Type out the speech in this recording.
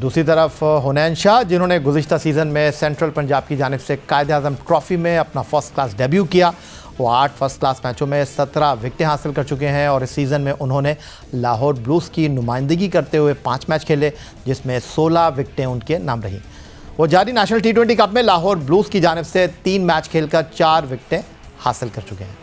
दूसरी तरफ हुनैन शाह जिन्होंने गुजशत सीज़न में सेंट्रल पंजाब की जानब से कायद अजम ट्रॉफ़ी में अपना फर्स्ट क्लास डेब्यू किया वो आठ फर्स्ट क्लास मैचों में सत्रह विकटें हासिल कर चुके हैं और इस सीज़न में उन्होंने लाहौर ब्लूज़ की नुमाइंदगी करते हुए पाँच मैच खेले जिसमें सोलह विकटें उनके नाम रहीं वो जारी नेशनल टी ट्वेंटी कप में लाहौर ब्लूज़ की जानब से तीन मैच खेलकर चार विकटें हासिल कर चुके हैं